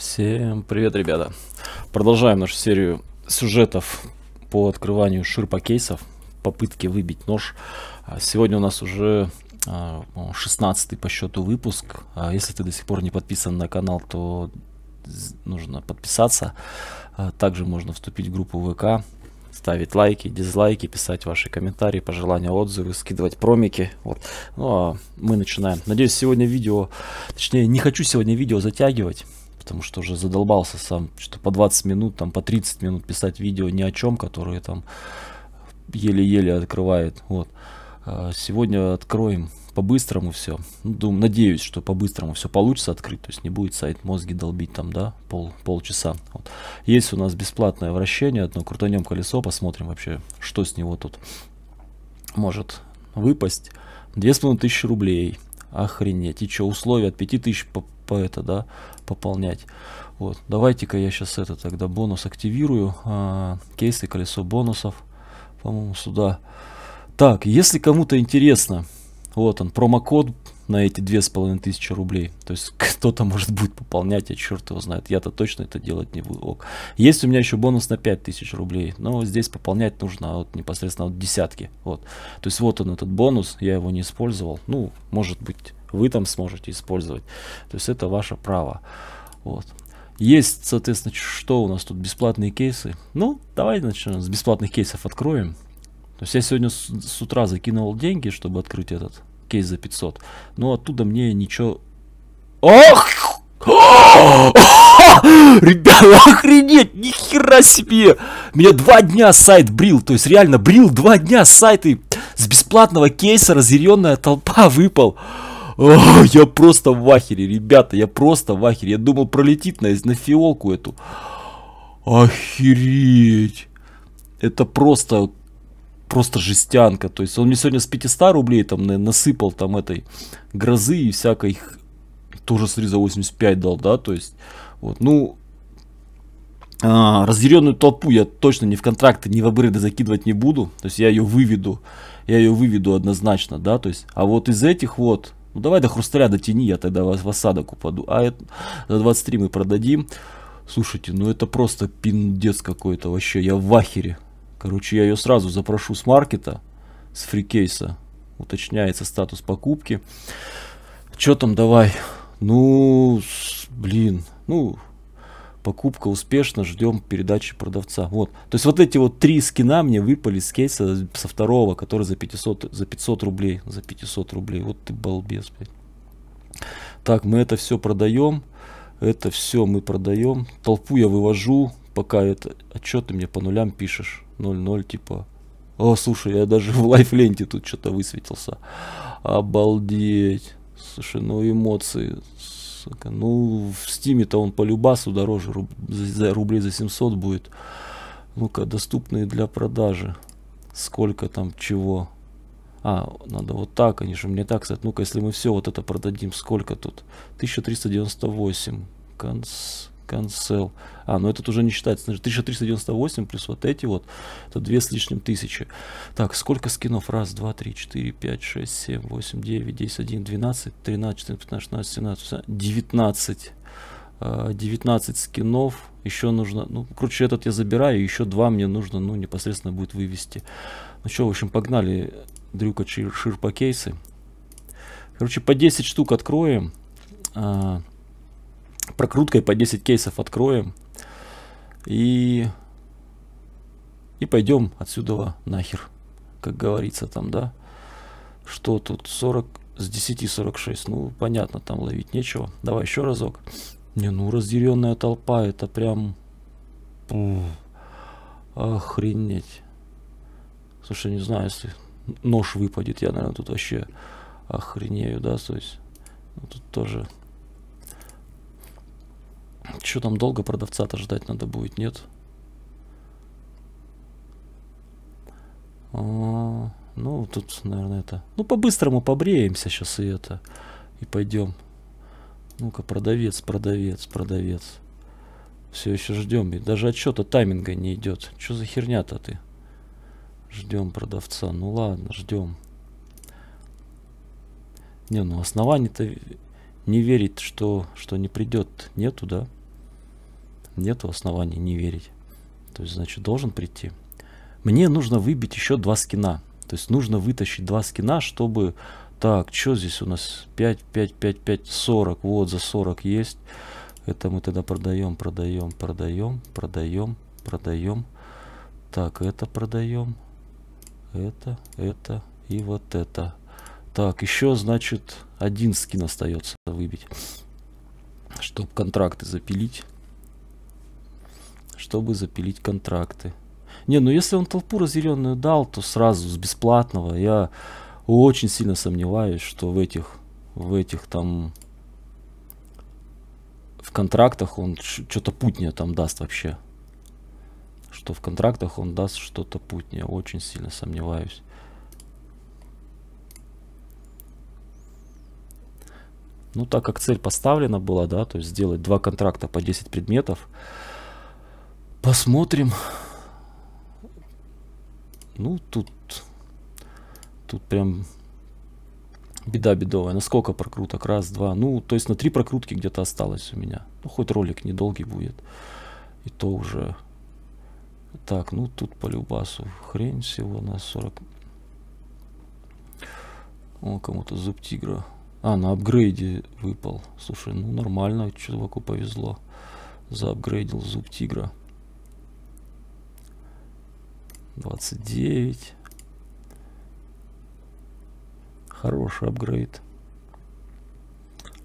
Всем привет, ребята! Продолжаем нашу серию сюжетов по открыванию ширпокейсов, попытки выбить нож. А, сегодня у нас уже 16 а, по счету выпуск. А, если ты до сих пор не подписан на канал, то нужно подписаться. Также можно вступить в группу ВК, ставить лайки, дизлайки, писать ваши комментарии, пожелания, отзывы, скидывать промики. Вот. Ну а мы начинаем. Надеюсь, сегодня видео, точнее, не хочу сегодня видео затягивать потому что уже задолбался сам, что по 20 минут, там по 30 минут писать видео ни о чем, которые там еле-еле открывает. Вот. А сегодня откроем по-быстрому все. Ну, Думаю, надеюсь, что по-быстрому все получится открыть, то есть не будет сайт мозги долбить там, да, пол, полчаса. Вот. Есть у нас бесплатное вращение, одно крутанем колесо, посмотрим вообще, что с него тут может выпасть. 2500 рублей. Охренеть. И что, условия от 5000 по, по это, да, пополнять. Вот. Давайте-ка я сейчас это тогда бонус активирую. А, кейсы, колесо бонусов. По-моему, сюда. Так, если кому-то интересно, вот он, промокод на эти две с половиной тысячи рублей. То есть кто-то может будет пополнять, а черт его знает. Я-то точно это делать не буду. Ок. Есть у меня еще бонус на 5000 рублей, но здесь пополнять нужно а вот непосредственно вот десятки. Вот. То есть вот он этот бонус, я его не использовал. Ну, может быть, вы там сможете использовать. То есть это ваше право. Вот. Есть, соответственно, что у нас тут? Бесплатные кейсы. Ну, давайте начнем с бесплатных кейсов откроем. То есть я сегодня с, с утра закинул деньги, чтобы открыть этот кейс за 500. Но оттуда мне ничего... Ох! Ребята, охренеть, ни себе! Меня два дня сайт брил, то есть реально брил два дня сайт и с бесплатного кейса разъяренная толпа выпал. О, я просто в ахере, ребята, я просто в ахере. Я думал, пролетит на, на фиолку эту. Охереть. Это просто просто жестянка. То есть он мне сегодня с 500 рублей там насыпал там этой грозы и всякой тоже с за 85 дал, да, то есть, вот, ну, а, разъяренную толпу я точно ни в контракты, ни в апгрейды закидывать не буду, то есть я ее выведу, я ее выведу однозначно, да, то есть, а вот из этих вот, ну давай до хрусталя дотяни, я тогда вас в осадок упаду, а это, за 23 мы продадим, слушайте, ну это просто пиндец какой-то вообще, я в ахере, Короче, я ее сразу запрошу с маркета, с фрикейса. Уточняется статус покупки. Че там, давай? Ну, блин, ну, покупка успешна, ждем передачи продавца. Вот. То есть вот эти вот три скина мне выпали с кейса со второго, который за 500, за 500 рублей. За 500 рублей. Вот ты балбес, блядь. Так, мы это все продаем. Это все мы продаем. Толпу я вывожу, пока это... А что ты мне по нулям пишешь? 0.0, типа. О, слушай, я даже в лайфленте тут что-то высветился. Обалдеть. Слушай, ну эмоции. Сука. Ну, в стиме-то он по любасу дороже. Руб... За рублей за 700 будет. Ну-ка, доступные для продажи. Сколько там чего. А, надо вот так, они же мне так сказать. Ну-ка, если мы все вот это продадим, сколько тут? 1398. Конс cancel. А, ну этот уже не считается. 1398 плюс вот эти вот. Это две с лишним тысячи. Так, сколько скинов? Раз, два, три, четыре, пять, шесть, семь, восемь, девять, десять, один, двенадцать, тринадцать, четырнадцать, пятнадцать, шестнадцать, семнадцать, девятнадцать. 19 а, скинов, еще нужно, ну, короче, этот я забираю, еще два мне нужно, ну, непосредственно будет вывести. Ну что, в общем, погнали, Дрюка, ширпакейсы. Короче, по 10 штук откроем. А, прокруткой по 10 кейсов откроем. И, и пойдем отсюда нахер, как говорится там, да. Что тут 40 с 10 46, ну понятно, там ловить нечего. Давай еще разок. Не, ну разъяренная толпа, это прям... охренеть. Слушай, не знаю, если нож выпадет, я, наверное, тут вообще охренею, да, то есть ну, тут тоже что там долго продавца-то ждать надо будет, нет? А, ну, тут, наверное, это... Ну, по-быстрому побреемся сейчас и это. И пойдем. Ну-ка, продавец, продавец, продавец. Все еще ждем. И даже отчета тайминга не идет. Что за херня-то ты? Ждем продавца. Ну ладно, ждем. Не, ну оснований-то не верить, что, что не придет, нету, да? нету оснований не верить. То есть, значит, должен прийти. Мне нужно выбить еще два скина. То есть нужно вытащить два скина, чтобы... Так, что здесь у нас? 5, 5, 5, 5, 40. Вот, за 40 есть. Это мы тогда продаем, продаем, продаем, продаем, продаем. Так, это продаем. Это, это и вот это. Так, еще, значит, один скин остается выбить. Чтобы контракты запилить чтобы запилить контракты. Не, ну если он толпу разъяренную дал, то сразу с бесплатного. Я очень сильно сомневаюсь, что в этих, в этих там, в контрактах он что-то путнее там даст вообще. Что в контрактах он даст что-то путнее. Очень сильно сомневаюсь. Ну, так как цель поставлена была, да, то есть сделать два контракта по 10 предметов, Посмотрим. Ну, тут... Тут прям беда бедовая. На сколько прокруток? Раз, два. Ну, то есть на три прокрутки где-то осталось у меня. Ну, хоть ролик недолгий будет. И то уже... Так, ну тут по любасу хрень всего на 40. О, кому-то зуб тигра. А, на апгрейде выпал. Слушай, ну нормально, чуваку повезло. Заапгрейдил зуб тигра. 29. Хороший апгрейд.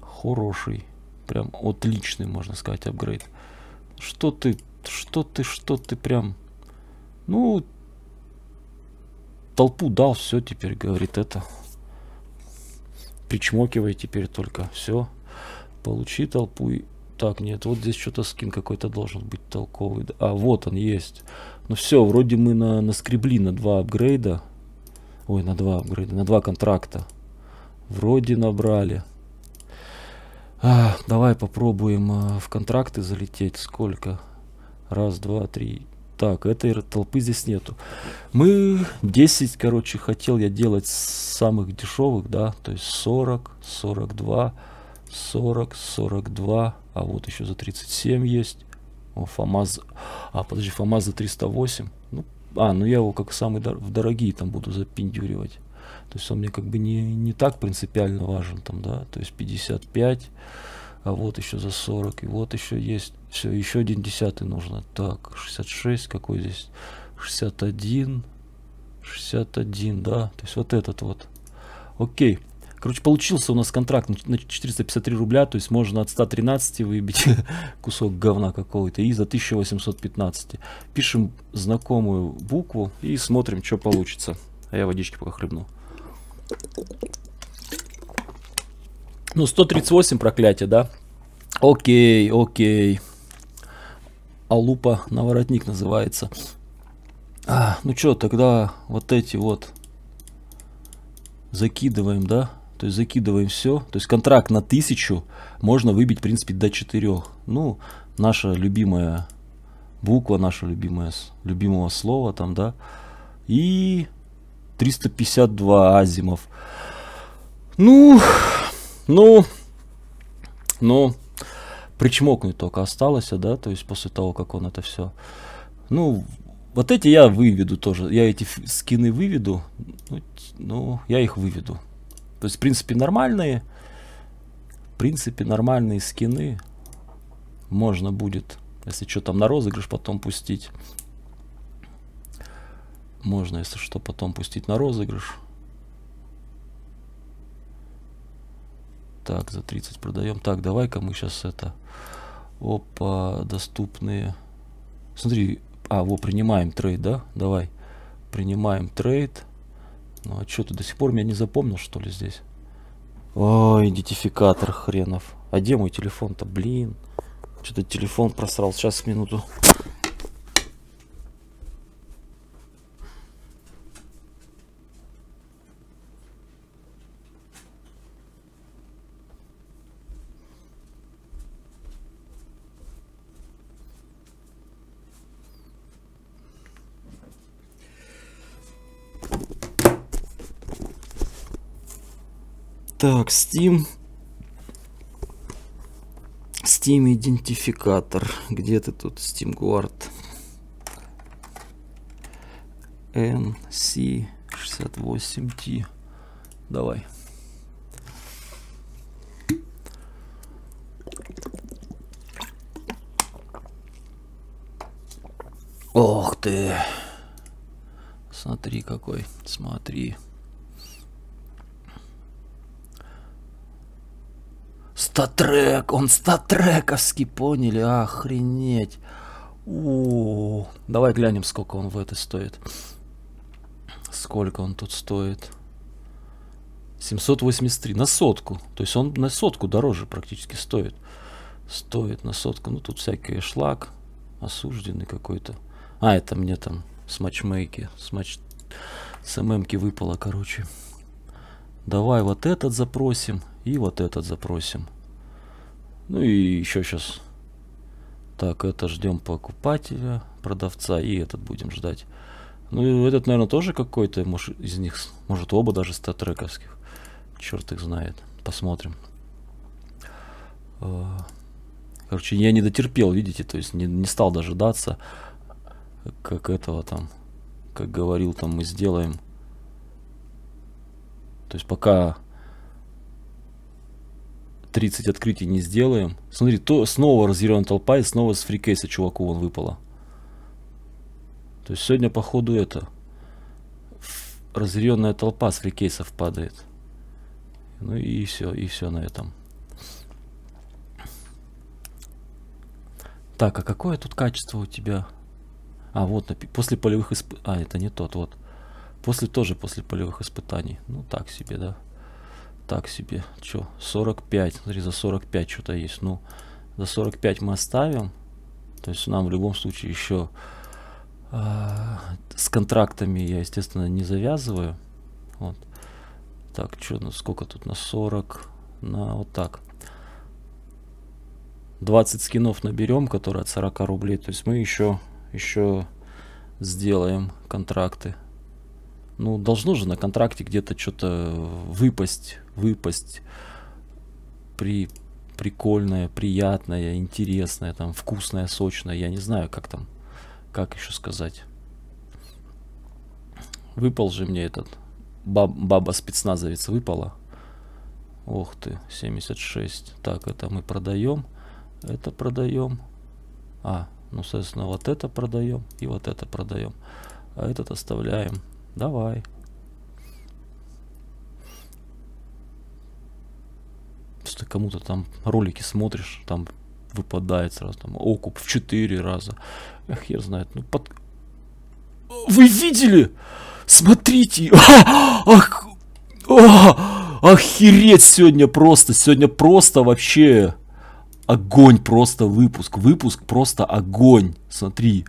Хороший. Прям отличный, можно сказать, апгрейд. Что ты, что ты, что ты прям... Ну, толпу дал, все теперь, говорит это. Причмокивай теперь только, все. Получи толпу и так, нет, вот здесь что-то скин какой-то должен быть толковый. А, вот он есть. Ну все, вроде мы на, наскребли на два апгрейда. Ой, на два апгрейда, на два контракта. Вроде набрали. А, давай попробуем а, в контракты залететь. Сколько? Раз, два, три. Так, этой толпы здесь нету. Мы 10, короче, хотел я делать самых дешевых, да, то есть 40, 42, 40, 42, а вот еще за 37 есть. О, ФАМАЗ, а подожди, ФАМАЗ за 308. Ну, а, ну я его как самый дор в дорогие там буду запиндюривать. То есть он мне как бы не, не так принципиально важен там, да, то есть 55, а вот еще за 40, и вот еще есть, все, еще один десятый нужно. Так, 66, какой здесь? 61, 61, да, то есть вот этот вот. Окей. Короче, получился у нас контракт на 453 рубля, то есть можно от 113 выбить кусок говна какого-то и за 1815. Пишем знакомую букву и смотрим, что получится. А я водички пока хлебну. Ну, 138 проклятие, да? Окей, окей. А лупа на воротник называется. А, ну что, тогда вот эти вот закидываем, да? То есть закидываем все. То есть контракт на тысячу можно выбить, в принципе, до 4. Ну, наша любимая буква, наше любимое, любимого слова там, да. И 352 азимов. Ну, ну, ну, причмокнуть только осталось, да, то есть после того, как он это все. Ну, вот эти я выведу тоже, я эти скины выведу, ну, ну, я их выведу. То есть, в принципе, нормальные, в принципе, нормальные скины можно будет, если что там на розыгрыш потом пустить. Можно, если что, потом пустить на розыгрыш. Так, за 30 продаем. Так, давай-ка мы сейчас это... Опа, доступные. Смотри, а, вот, принимаем трейд, да? Давай. Принимаем трейд. Ну а что, ты до сих пор меня не запомнил, что ли, здесь? О, идентификатор хренов. А где мой телефон-то, блин? Что-то телефон просрал. Сейчас, минуту. Так, Steam. Steam идентификатор. Где ты тут, Steam Guard? NC68T. Давай. Ох ты. Смотри какой, смотри. статрек, он статрековский, поняли? Охренеть. О, давай глянем, сколько он в это стоит. Сколько он тут стоит? 783 на сотку. То есть он на сотку дороже практически стоит. Стоит на сотку. Ну тут всякий шлак. Осужденный какой-то. А, это мне там с матчмейки, с матч... с ММки выпало, короче. Давай вот этот запросим и вот этот запросим. Ну и еще сейчас. Так, это ждем покупателя, продавца, и этот будем ждать. Ну, и этот, наверное, тоже какой-то, может, из них, может, оба даже статрековских. Черт их знает. Посмотрим. А, короче, я не дотерпел, видите, то есть не, не стал дожидаться, как этого там, как говорил, там мы сделаем. То есть пока 30 открытий не сделаем. Смотри, то снова разъяренная толпа и снова с фрикейса чуваку он выпало. То есть сегодня, походу, это разъяренная толпа с фрикейсов падает. Ну и все, и все на этом. Так, а какое тут качество у тебя? А, вот, после полевых испытаний. А, это не тот, вот. После тоже после полевых испытаний. Ну, так себе, да так себе. чё 45. Смотри, за 45 что-то есть. Ну, за 45 мы оставим. То есть нам в любом случае еще э, а, с контрактами я, естественно, не завязываю. Вот. Так, что, ну, сколько тут на 40? На вот так. 20 скинов наберем, которые от 40 рублей. То есть мы еще, еще сделаем контракты. Ну, должно же на контракте где-то что-то выпасть выпасть при прикольное, приятное, интересное, там, вкусное, сочное, я не знаю, как там, как еще сказать. Выпал же мне этот, баб, баба спецназовец выпала. Ох ты, 76. Так, это мы продаем, это продаем. А, ну, соответственно, вот это продаем и вот это продаем. А этот оставляем. Давай. просто кому-то там ролики смотришь, там выпадает сразу там окуп в 4 раза. Хер знает. Ну, под... Вы видели? Смотрите! А, ах, а, охереть сегодня просто! Сегодня просто вообще огонь просто выпуск. Выпуск просто огонь. Смотри.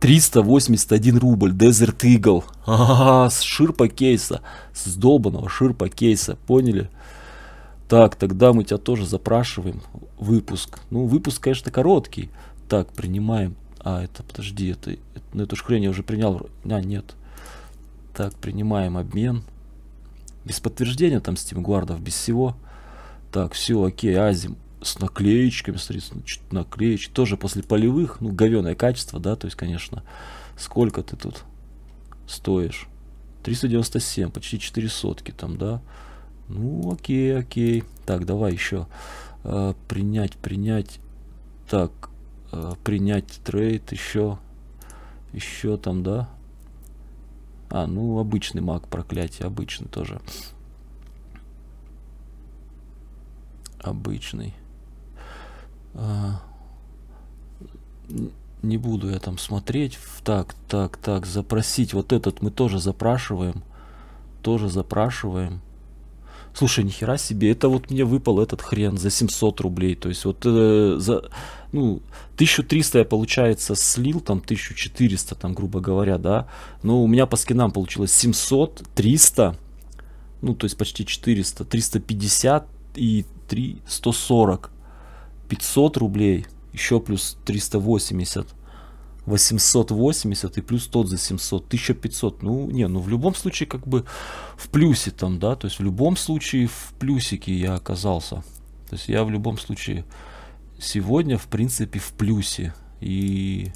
381 рубль, Desert Eagle, а -а -а, с ширпа кейса, с долбанного ширпа кейса, поняли? Так, тогда мы тебя тоже запрашиваем. Выпуск. Ну, выпуск, конечно, короткий. Так, принимаем. А, это, подожди, это, это ну, эту ж я уже принял. А, нет. Так, принимаем обмен. Без подтверждения там стимгуардов, без всего. Так, все, окей, азим с наклеечками, смотрите, значит, наклеечки. Тоже после полевых, ну, говеное качество, да, то есть, конечно, сколько ты тут стоишь? 397, почти 4 сотки там, да. Ну, окей, окей. Так, давай еще. Э, принять, принять. Так, э, принять трейд еще. Еще там, да? А, ну, обычный маг, проклятие, обычный тоже. Обычный. А, не буду я там смотреть. Так, так, так, запросить. Вот этот мы тоже запрашиваем. Тоже запрашиваем слушай, нихера себе, это вот мне выпал этот хрен за 700 рублей, то есть вот э, за, ну, 1300 я, получается, слил, там 1400, там, грубо говоря, да, но у меня по скинам получилось 700, 300, ну, то есть почти 400, 350 и 3, 140, 500 рублей, еще плюс 380, 880 и плюс тот за 700, 1500. Ну, не, ну в любом случае как бы в плюсе там, да, то есть в любом случае в плюсике я оказался. То есть я в любом случае сегодня, в принципе, в плюсе. И,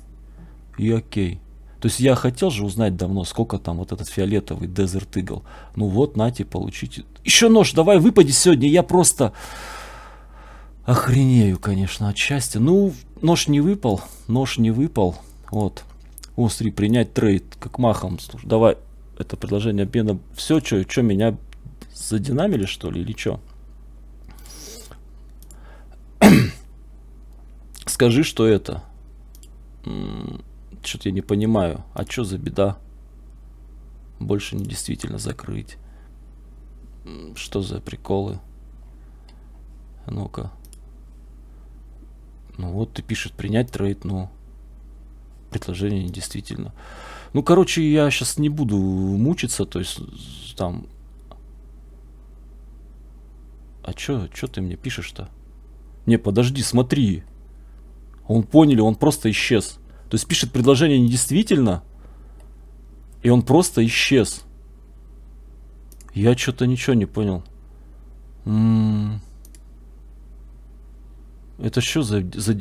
и окей. То есть я хотел же узнать давно, сколько там вот этот фиолетовый Desert Eagle. Ну вот, нате, получите. Еще нож, давай выпади сегодня, я просто охренею, конечно, от счастья. Ну, нож не выпал, нож не выпал. Вот. Ус-3 принять трейд, как махом. Слушай, давай это предложение обмена. Все, что, что меня задинамили, что ли, или что? Скажи, что это. Что-то я не понимаю. А что за беда? Больше не действительно закрыть. Что за приколы? Ну-ка. Ну вот ты пишет принять трейд, ну предложение действительно. Ну, короче, я сейчас не буду мучиться, то есть там... А чё, чё ты мне пишешь-то? Не, подожди, смотри. Он поняли, он просто исчез. То есть пишет предложение недействительно, и он просто исчез. Я что-то ничего не понял. М м-м. -м -м. Это что за, за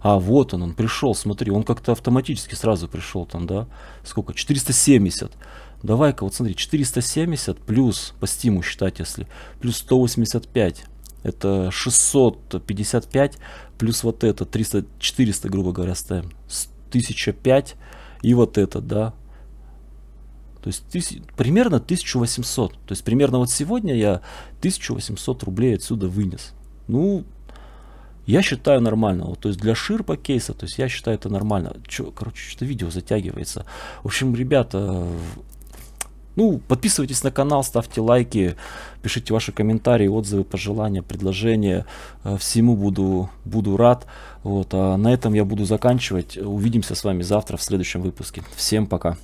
а вот он, он пришел, смотри, он как-то автоматически сразу пришел там, да, сколько, 470. Давай-ка, вот смотри, 470 плюс, по стиму считать, если, плюс 185, это 655, плюс вот это, 300, 400, грубо говоря, ставим, 1005 и вот это, да, то есть тысяч, примерно 1800. То есть примерно вот сегодня я 1800 рублей отсюда вынес. Ну, я считаю нормально. Вот, то есть для ширпа кейса, то есть я считаю это нормально. Чё, короче, что-то видео затягивается. В общем, ребята, ну, подписывайтесь на канал, ставьте лайки, пишите ваши комментарии, отзывы, пожелания, предложения. Э, всему буду, буду рад. Вот, а на этом я буду заканчивать. Увидимся с вами завтра в следующем выпуске. Всем пока.